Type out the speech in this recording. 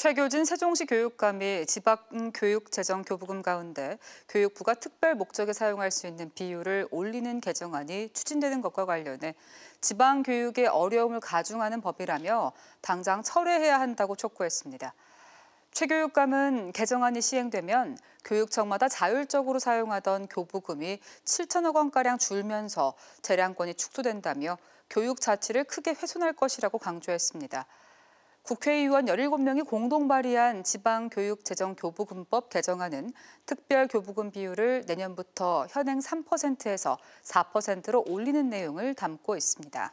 최교진 세종시 교육감이 지방교육재정교부금 음, 가운데 교육부가 특별 목적에 사용할 수 있는 비율을 올리는 개정안이 추진되는 것과 관련해 지방교육의 어려움을 가중하는 법이라며 당장 철회해야 한다고 촉구했습니다. 최 교육감은 개정안이 시행되면 교육청마다 자율적으로 사용하던 교부금이 7천억 원가량 줄면서 재량권이 축소된다며 교육 자치를 크게 훼손할 것이라고 강조했습니다. 국회의원 17명이 공동 발의한 지방교육재정교부금법 개정안은 특별교부금 비율을 내년부터 현행 3%에서 4%로 올리는 내용을 담고 있습니다.